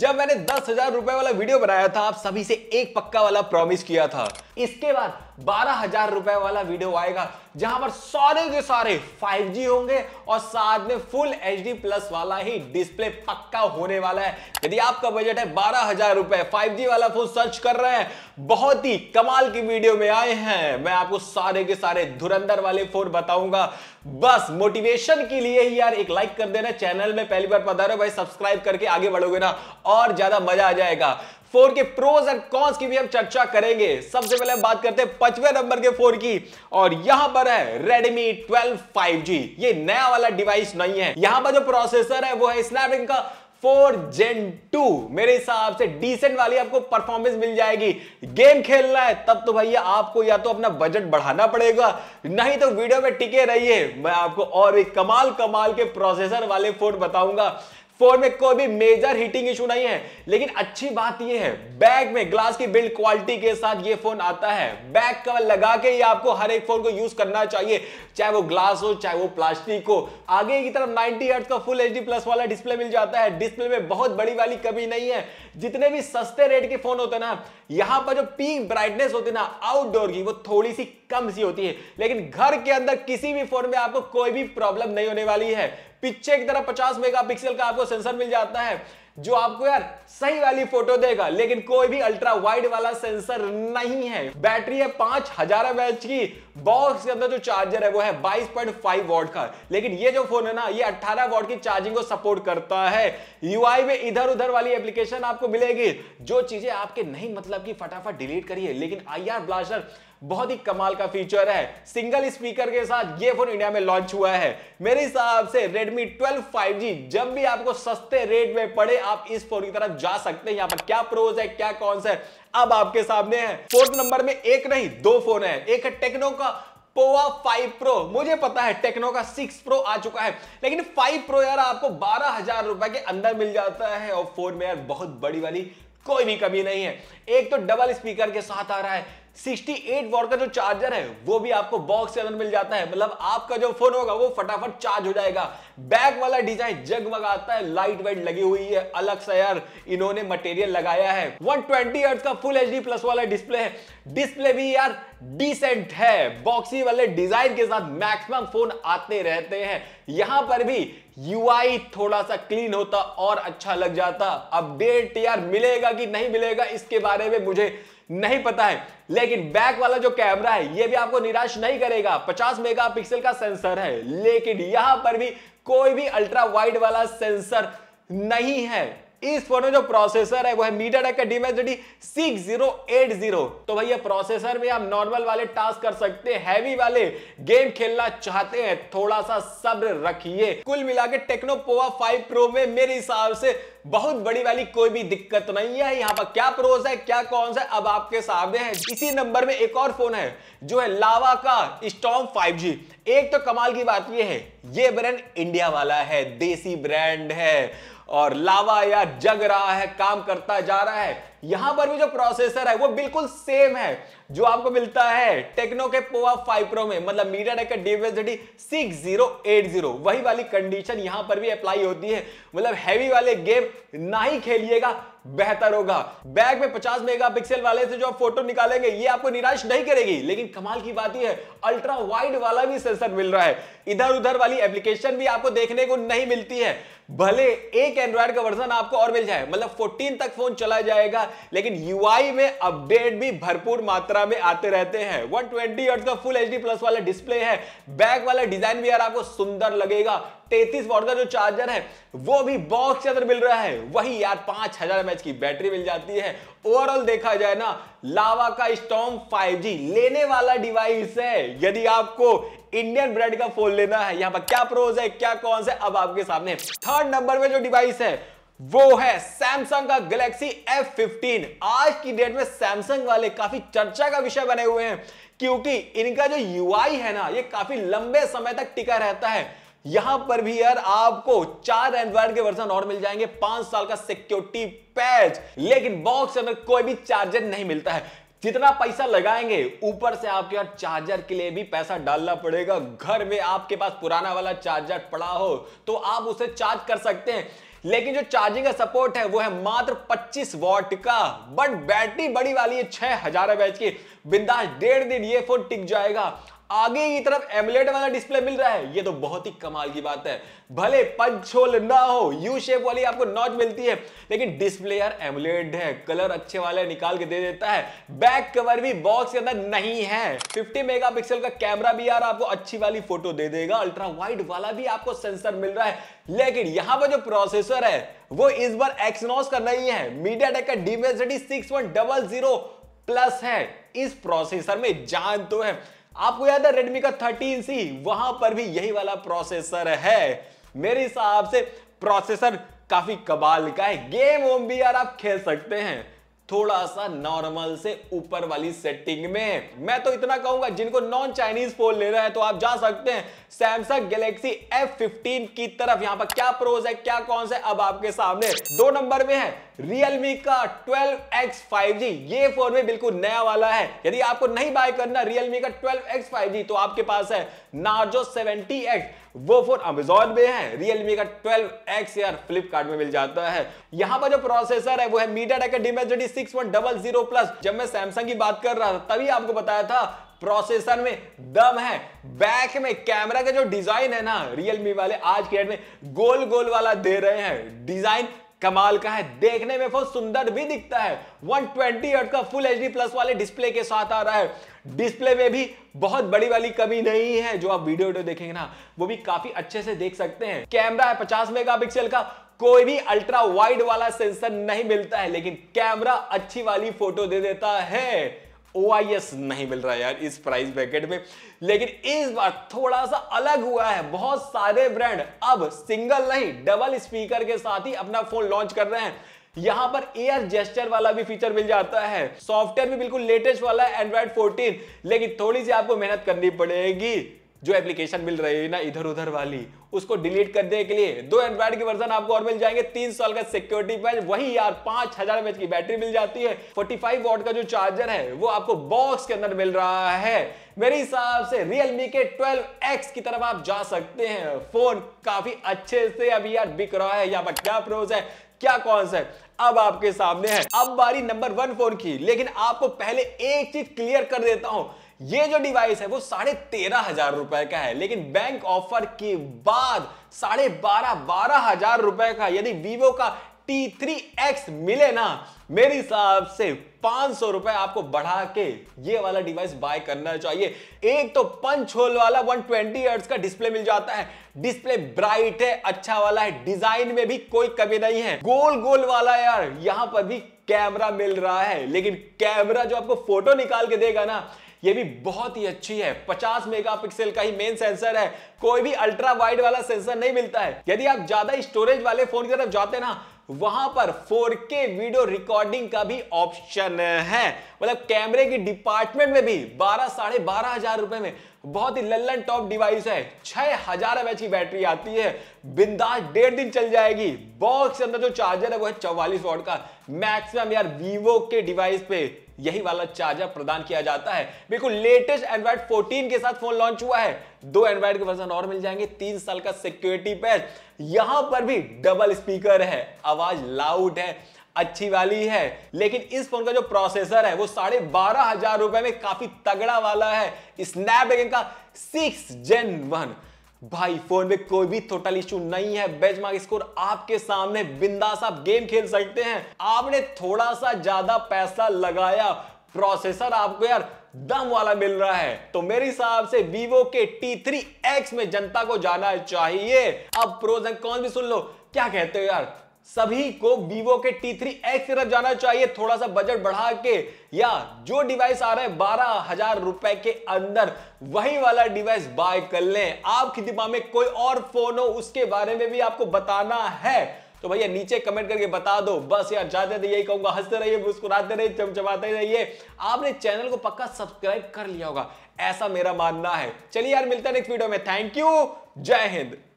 जब मैंने दस हजार रुपए वाला वीडियो बनाया था आप सभी से एक पक्का वाला प्रॉमिस किया था इसके बाद बारह हजार रुपए वाला वीडियो आएगा जहां पर सारे के सारे 5G होंगे और साथ में फुल एच डी प्लस वाला ही डिस्प्ले पक्का होने वाला है यदि आपका बजट है बारह हजार रुपए फाइव वाला फोन सर्च कर रहे हैं बहुत ही कमाल की वीडियो में आए हैं मैं आपको सारे के सारे धुरंधर वाले फोन बताऊंगा बस मोटिवेशन के लिए ही यार एक लाइक कर देना चैनल में पहली बार रहे भाई सब्सक्राइब करके आगे बढ़ोगे ना और ज्यादा मजा आ जाएगा फोन के प्रोज एंड कॉन्स की भी हम चर्चा करेंगे सबसे पहले बात करते हैं पचवे नंबर के फोन की और यहां पर है Redmi 12 5G ये नया वाला डिवाइस नहीं है यहां पर जो प्रोसेसर है वो है स्नैपड्रैगन का 4 Gen 2 मेरे हिसाब से डिसेंट वाली आपको परफॉर्मेंस मिल जाएगी गेम खेलना है तब तो भैया आपको या तो अपना बजट बढ़ाना पड़ेगा नहीं तो वीडियो में टिके रहिए मैं आपको और एक कमाल कमाल के प्रोसेसर वाले फोन बताऊंगा फोन में कोई भी मेजर हीटिंग इशू नहीं है लेकिन अच्छी बात यह है बैग में ग्लास की बिल्ड क्वालिटी के साथ ये फोन आता है बैग कवर लगा के ही आपको हर एक फोन को यूज करना चाहिए चाहे वो ग्लास हो चाहे वो प्लास्टिक हो आगे की तरफ 90 हर्ट्ज का फुल एच प्लस वाला डिस्प्ले मिल जाता है डिस्प्ले में बहुत बड़ी वाली कमी नहीं है जितने भी सस्ते रेट के फोन होते ना यहां पर जो पीक ब्राइटनेस होती है ना आउटडोर की वो थोड़ी सी कम सी होती है लेकिन घर के अंदर किसी भी फोन में आपको कोई भी प्रॉब्लम नहीं होने वाली है पीछे की तरफ 50 मेगापिक्सल का आपको सेंसर मिल जाता है जो आपको यार सही वाली फोटो देगा लेकिन कोई भी अल्ट्रा वाइड वाला सेंसर नहीं है बैटरी है पांच हजार की बॉक्स के अंदर जो चार्जर है वो है फाइव वॉट का लेकिन ये जो फोन है ना ये अट्ठारह वॉट की चार्जिंग को सपोर्ट करता है यूआई में इधर उधर वाली एप्लीकेशन आपको मिलेगी जो चीजें आपके नहीं मतलब की फटाफट डिलीट करिए लेकिन आई ब्लास्टर बहुत ही कमाल का फीचर है सिंगल स्पीकर के साथ ये फोन इंडिया में लॉन्च हुआ है मेरे हिसाब से Redmi 12 5G जब भी आपको सस्ते रेट में पड़े आप इस फोन की तरफ जा सकते हैं यहाँ पर क्या प्रोज है क्या कॉन्स है अब आपके सामने है फोर्थ नंबर में एक नहीं दो फोन है एक है टेक्नो का पोवा 5 प्रो मुझे पता है टेक्नो का 6 प्रो आ चुका है लेकिन 5 प्रो यार आपको बारह हजार रुपए के अंदर मिल जाता है और फोन में यार बहुत बड़ी वाली कोई भी कमी नहीं है एक तो डबल स्पीकर के साथ आ रहा है 68 वॉट का जो चार्जर है वो भी आपको बॉक्स सेवन मिल जाता है मतलब आपका जो फोन होगा वो फटाफट चार्ज हो जाएगा बैक वाला डिजाइन जगमगाता है लाइट वेट लगी हुई है अलग सा यार इन्होंने मटेरियल लगाया है 120 ट्वेंटी का फुल एच प्लस वाला डिस्प्ले है डिस्प्ले भी यार डिसेंट है बॉक्सी वाले डिजाइन के साथ मैक्सिमम फोन आते रहते हैं यहां पर भी यूआई थोड़ा सा क्लीन होता और अच्छा लग जाता अपडेट यार मिलेगा कि नहीं मिलेगा इसके बारे में मुझे नहीं पता है लेकिन बैक वाला जो कैमरा है ये भी आपको निराश नहीं करेगा 50 मेगापिक्सल का सेंसर है लेकिन यहां पर भी कोई भी अल्ट्रा वाइड वाला सेंसर नहीं है इस फोन में जो प्रोसेसर है वो है मीडियाटेक का सिक्स जीरो एट जीरो तो भैया प्रोसेसर में आप नॉर्मल वाले टास्क कर सकते हैं हैवी वाले गेम खेलना चाहते हैं थोड़ा सा सब्र रखिए कुल मिला के टेक्नोपोवा फाइव प्रो में मेरे हिसाब से बहुत बड़ी वाली कोई भी दिक्कत नहीं है यहाँ पर क्या प्रोज है क्या कौन सा अब आपके सामने है इसी नंबर में एक और फोन है जो है लावा का स्टॉम 5G एक तो कमाल की बात यह है ये ब्रांड इंडिया वाला है देसी ब्रांड है और लावा या जग रहा है काम करता जा रहा है यहां पर भी जो प्रोसेसर है वो बिल्कुल सेम है जो आपको मिलता है टेक्नो के पोवा फाइव प्रो में मतलब मीडिया टेक का सिक्स जीरो एट जीरो वही वाली कंडीशन यहां पर भी अप्लाई होती है मतलब हैवी वाले गेम ना ही खेलिएगा बेहतर होगा बैग में 50 मेगापिक्सल वाले से जो आप फोटो निकालेंगे ये आपको निराश नहीं करेगी लेकिन कमाल की बात यह है अल्ट्रा वाइड वाला भी सेंसर मिल रहा है इधर उधर वाली एप्लीकेशन भी आपको देखने को नहीं मिलती है भले एक एंड्रॉइड का वर्जन आपको और मिल जाए मतलब 14 तक फोन चला जाएगा लेकिन यूआई में अपडेट भी भरपूर मात्रा में आते रहते हैं 120 ट्वेंटी का फुल एच प्लस वाला डिस्प्ले है बैक वाला डिजाइन भी यार आपको सुंदर लगेगा तेतीस वॉट का जो चार्जर है वो भी बॉक्स के अंदर मिल रहा है वही यार पांच हजार एमएच की बैटरी मिल जाती है ओवरऑल देखा जाए ना लावा का स्टॉम 5G लेने वाला डिवाइस है यदि आपको इंडियन ब्रांड का फोन लेना है यहां पर क्या प्रोज है क्या कौन है अब आपके सामने थर्ड नंबर में जो डिवाइस है वो है सैमसंग का गैलेक्सी F15 आज की डेट में सैमसंग वाले काफी चर्चा का विषय बने हुए हैं क्योंकि इनका जो यूआई है ना ये काफी लंबे समय तक टिका रहता है यहां पर भी यार आपको चार एंड्रॉइड के वर्जन और मिल जाएंगे पांच साल का सिक्योरिटी पैच लेकिन बॉक्स अंदर कोई भी चार्जर नहीं मिलता है जितना पैसा लगाएंगे ऊपर से आपके यार चार्जर के लिए भी पैसा डालना पड़ेगा घर में आपके पास पुराना वाला चार्जर पड़ा हो तो आप उसे चार्ज कर सकते हैं लेकिन जो चार्जिंग का सपोर्ट है वो है मात्र 25 वॉट का बट बैटरी बड़ी वाली है छह हजार की बिंदास डेढ़ दिन ये फोन टिक जाएगा आगे की तरफ एमलेट वाला डिस्प्ले मिल रहा है ये तो बहुत ही कमाल की बात है भले पंचोल ना हो यू शेप वाली आपको नॉच मिलती है लेकिन डिस्प्ले यार एमलेट है कलर अच्छे वाले निकाल के दे देता है बैक कवर भी बॉक्स के अंदर नहीं है 50 मेगापिक्सल का कैमरा भी यार आपको अच्छी वाली फोटो दे देगा अल्ट्रा वाइड वाला भी आपको सेंसर मिल रहा है लेकिन यहां पर जो प्रोसेसर है वो इस बार एक्सनोस का नहीं है मीडिया टेक का डीवेसिटी सिक्स प्लस है इस प्रोसेसर में जान तो है आपको याद है रेडमी का थर्टीन सी वहां पर भी यही वाला प्रोसेसर है मेरे हिसाब से प्रोसेसर काफी कबाल का है गेम ओम भी यार आप खेल सकते हैं थोड़ा सा नॉर्मल से ऊपर वाली सेटिंग में मैं तो इतना कहूंगा जिनको नॉन चाइनीज फोन लेना है तो आप जा सकते हैं सैमसंग गैलेक्सी F15 की तरफ यहां पर क्या प्रोज है क्या कौन सा अब आपके सामने दो नंबर में है Realme का 12x 5G ये फोन में बिल्कुल नया वाला है यदि आपको नहीं बाय करना Realme का 12x 5G तो आपके पास है Narzo 70x वो फोन अमेजोन में है रियलमी का 12x यार फ्लिपकार्ट में मिल जाता है यहाँ पर जो प्रोसेसर है वो है MediaTek double zero plus जब मैं सैमसंग की बात कर रहा था तभी आपको बताया था प्रोसेसर में दम है बैक में कैमरा का जो डिजाइन है ना रियलमी वाले आज के डेट में गोल गोल वाला दे रहे हैं डिजाइन कमाल का है देखने में बहुत सुंदर भी दिखता है 120 ट्वेंटी का फुल एच प्लस वाले डिस्प्ले के साथ आ रहा है डिस्प्ले में भी बहुत बड़ी वाली कमी नहीं है जो आप वीडियो वीडियो देखेंगे ना वो भी काफी अच्छे से देख सकते हैं कैमरा है 50 मेगापिक्सल का कोई भी अल्ट्रा वाइड वाला सेंसर नहीं मिलता है लेकिन कैमरा अच्छी वाली फोटो दे देता है OIS नहीं मिल रहा यार इस प्राइस ब्रैकेट में लेकिन इस बार थोड़ा सा अलग हुआ है बहुत सारे ब्रांड अब सिंगल नहीं डबल स्पीकर के साथ ही अपना फोन लॉन्च कर रहे हैं यहां पर एयर जेस्टर वाला भी फीचर मिल जाता है सॉफ्टवेयर भी बिल्कुल लेटेस्ट वाला है एंड्रॉइड 14 लेकिन थोड़ी सी आपको मेहनत करनी पड़ेगी जो एप्लीकेशन मिल रही है ना इधर उधर वाली उसको डिलीट करने के लिए दो एंड्रॉइड के वर्जन आपको और मिल जाएंगे तीन साल का सिक्योरिटी पैच वही यार पांच हजार एमएच की बैटरी मिल जाती है फाइव वॉट का जो चार्जर है वो आपको बॉक्स के अंदर मिल रहा है मेरे हिसाब से रियलमी के ट्वेल्व एक्स की तरफ आप जा सकते हैं फोन काफी अच्छे से अभी यार बिक रहा है यहाँ पर क्या प्रोज है क्या कौन सा अब आपके सामने है अब बारी नंबर वन फोन की लेकिन आपको पहले एक चीज क्लियर कर देता हूं ये जो डिवाइस है वो साढ़े तेरह हजार रुपए का है लेकिन बैंक ऑफर के बाद साढ़े बारह बारह हजार रुपए का यदि वीवो का टी थ्री एक्स मिले ना मेरे हिसाब से पांच सौ रुपए आपको बढ़ा के ये वाला डिवाइस बाय करना चाहिए एक तो पंच होल वाला 120 ट्वेंटी का डिस्प्ले मिल जाता है डिस्प्ले ब्राइट है अच्छा वाला है डिजाइन में भी कोई कमी नहीं है गोल गोल वाला यार यहां पर भी कैमरा मिल रहा है लेकिन कैमरा जो आपको फोटो निकाल के देगा ना ये भी बहुत ही अच्छी है 50 मेगापिक्सल का ही मेन सेंसर है कोई भी अल्ट्रा वाइड वाला सेंसर नहीं मिलता है यदि आप ज्यादा स्टोरेज वाले फोन की तरफ जाते ना वहां पर 4K वीडियो रिकॉर्डिंग का भी ऑप्शन है मतलब कैमरे की डिपार्टमेंट में भी बारह साढ़े बारह हजार रुपए में बहुत ही लल्लन टॉप डिवाइस है छह हजार एम की बैटरी आती है बिंदास डेढ़ दिन चल जाएगी बॉक्स के अंदर जो चार्जर है वो है चौवालीस वॉट का मैक्सिमम यार वीवो के डिवाइस पे यही वाला चार्जर प्रदान किया जाता है बिल्कुल लेटेस्ट एंड्रॉइड 14 के साथ फोन लॉन्च हुआ है दो एंड्रॉइड के वर्जन और मिल जाएंगे तीन साल का सिक्योरिटी पैच यहां पर भी डबल स्पीकर है आवाज लाउड है अच्छी वाली है लेकिन इस फोन का जो प्रोसेसर है वो साढ़े बारह हजार रुपए में काफी तगड़ा वाला है स्नैपड्रैगन का सिक्स जेन वन भाई फोन में कोई भी टोटल इश्यू नहीं है बेंचमार्क स्कोर आपके सामने बिंदास आप गेम खेल सकते हैं आपने थोड़ा सा ज्यादा पैसा लगाया प्रोसेसर आपको यार दम वाला मिल रहा है तो मेरे हिसाब से vivo के T3X में जनता को जाना चाहिए अब प्रोज एंड कॉन्स भी सुन लो क्या कहते हो यार सभी को vivo के T3X की तरफ जाना चाहिए थोड़ा सा बजट बढ़ा के या जो डिवाइस आ रहा है बारह हजार रुपए के अंदर वही वाला डिवाइस बाय कर लें आपकी दिमाग में कोई और फोन हो उसके बारे में भी आपको बताना है तो भैया नीचे कमेंट करके बता दो बस यार जाते थे तो यही कहूंगा हंसते रहिए मुस्कुराते रहिए चमचमाते रहिए आपने चैनल को पक्का सब्सक्राइब कर लिया होगा ऐसा मेरा मानना है चलिए यार मिलता है नेक्स्ट वीडियो में थैंक यू जय हिंद